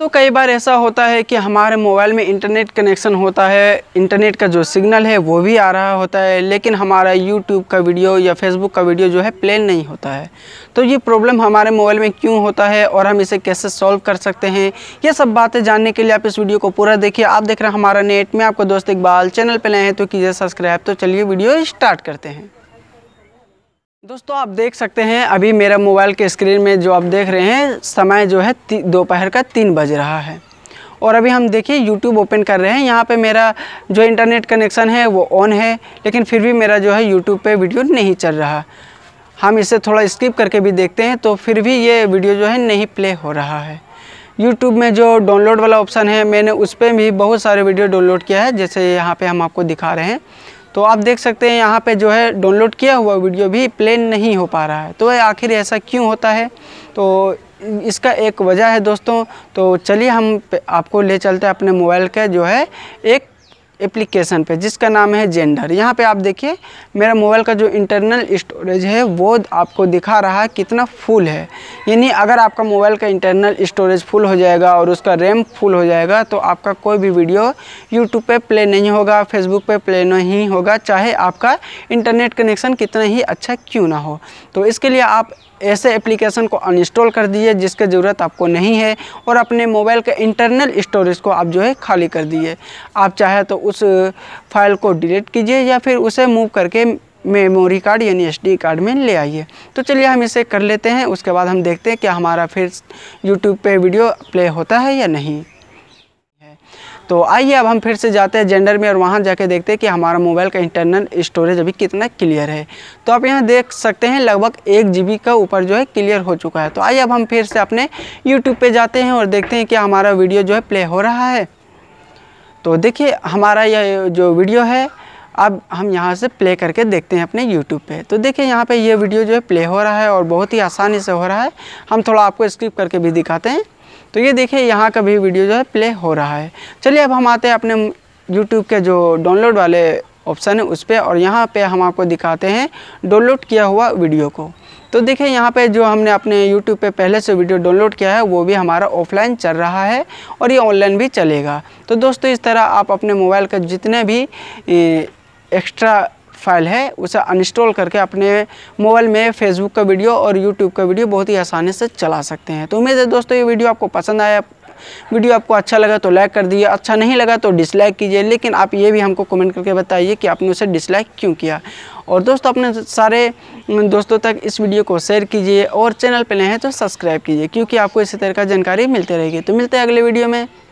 तो कई बार ऐसा होता है कि हमारे मोबाइल में इंटरनेट कनेक्शन होता है इंटरनेट का जो सिग्नल है वो भी आ रहा होता है लेकिन हमारा यूट्यूब का वीडियो या फेसबुक का वीडियो जो है प्लेन नहीं होता है तो ये प्रॉब्लम हमारे मोबाइल में क्यों होता है और हम इसे कैसे सॉल्व कर सकते हैं ये सब बातें जानने के लिए आप इस वीडियो को पूरा देखिए आप देख रहे हैं हमारा नेट में आपका दोस्त इकबाल चैनल पर नए हैं तो कीजिए सब्सक्राइब तो चलिए वीडियो स्टार्ट करते हैं दोस्तों आप देख सकते हैं अभी मेरा मोबाइल के स्क्रीन में जो आप देख रहे हैं समय जो है दोपहर का तीन बज रहा है और अभी हम देखिए YouTube ओपन कर रहे हैं यहाँ पे मेरा जो इंटरनेट कनेक्शन है वो ऑन है लेकिन फिर भी मेरा जो है YouTube पे वीडियो नहीं चल रहा हम इसे थोड़ा स्किप करके भी देखते हैं तो फिर भी ये वीडियो जो है नहीं प्ले हो रहा है YouTube में जो डाउनलोड वाला ऑप्शन है मैंने उस पर भी बहुत सारे वीडियो डाउनलोड किया है जैसे यहाँ पर हम आपको दिखा रहे हैं तो आप देख सकते हैं यहाँ पे जो है डाउनलोड किया हुआ वीडियो भी प्लेन नहीं हो पा रहा है तो आखिर ऐसा क्यों होता है तो इसका एक वजह है दोस्तों तो चलिए हम आपको ले चलते हैं अपने मोबाइल के जो है एक एप्लीकेशन पे जिसका नाम है जेंडर यहाँ पे आप देखिए मेरा मोबाइल का जो इंटरनल स्टोरेज है वो आपको दिखा रहा है कितना फुल है यानी अगर आपका मोबाइल का इंटरनल स्टोरेज फुल हो जाएगा और उसका रैम फुल हो जाएगा तो आपका कोई भी वीडियो यूट्यूब पे प्ले नहीं होगा फेसबुक पे प्ले नहीं होगा चाहे आपका इंटरनेट कनेक्शन कितना ही अच्छा क्यों ना हो तो इसके लिए आप ऐसे एप्लीकेशन को अनइंस्टॉल कर दिए जिसकी ज़रूरत आपको नहीं है और अपने मोबाइल के इंटरनल स्टोरेज को आप जो है खाली कर दिए आप चाहे तो उस फाइल को डिलीट कीजिए या फिर उसे मूव करके मेमोरी कार्ड यानी एस कार्ड में ले आइए तो चलिए हम इसे कर लेते हैं उसके बाद हम देखते हैं कि हमारा फिर यूट्यूब पे वीडियो प्ले होता है या नहीं तो आइए अब हम फिर से जाते हैं जेंडर में और वहाँ जाके देखते हैं कि हमारा मोबाइल का इंटरनल स्टोरेज अभी कितना क्लियर है तो आप यहाँ देख सकते हैं लगभग एक जी का ऊपर जो है क्लियर हो चुका है तो आइए अब हम फिर से अपने यूट्यूब पर जाते हैं और देखते हैं कि हमारा वीडियो जो है प्ले हो रहा है तो देखिए हमारा यह जो वीडियो है अब हम यहाँ से प्ले करके देखते हैं अपने यूट्यूब पे तो देखिए यहाँ पे ये वीडियो जो है प्ले हो रहा है और बहुत ही आसानी से हो रहा है हम थोड़ा आपको स्किप करके भी दिखाते हैं तो ये देखिए यहाँ का भी वीडियो जो है प्ले हो रहा है चलिए अब हम आते हैं अपने यूट्यूब के जो डाउनलोड वाले ऑप्शन है उस पर और यहाँ पर हम आपको दिखाते हैं डाउनलोड किया हुआ वीडियो को तो देखिए यहाँ पे जो हमने अपने YouTube पे पहले से वीडियो डाउनलोड किया है वो भी हमारा ऑफलाइन चल रहा है और ये ऑनलाइन भी चलेगा तो दोस्तों इस तरह आप अपने मोबाइल का जितने भी एक्स्ट्रा फाइल है उसे अनइंस्टॉल करके अपने मोबाइल में फेसबुक का वीडियो और यूट्यूब का वीडियो बहुत ही आसानी से चला सकते हैं तो उम्मीद है दोस्तों ये वीडियो आपको पसंद आया वीडियो आपको अच्छा लगा तो लाइक कर दीजिए अच्छा नहीं लगा तो डिसलाइक कीजिए लेकिन आप ये भी हमको कमेंट करके बताइए कि आपने उसे डिसलाइक क्यों किया और दोस्तों अपने सारे दोस्तों तक इस वीडियो को शेयर कीजिए और चैनल पर नए हैं तो सब्सक्राइब कीजिए क्योंकि आपको इसी तरह का जानकारी मिलते रहेगी तो मिलते हैं अगले वीडियो में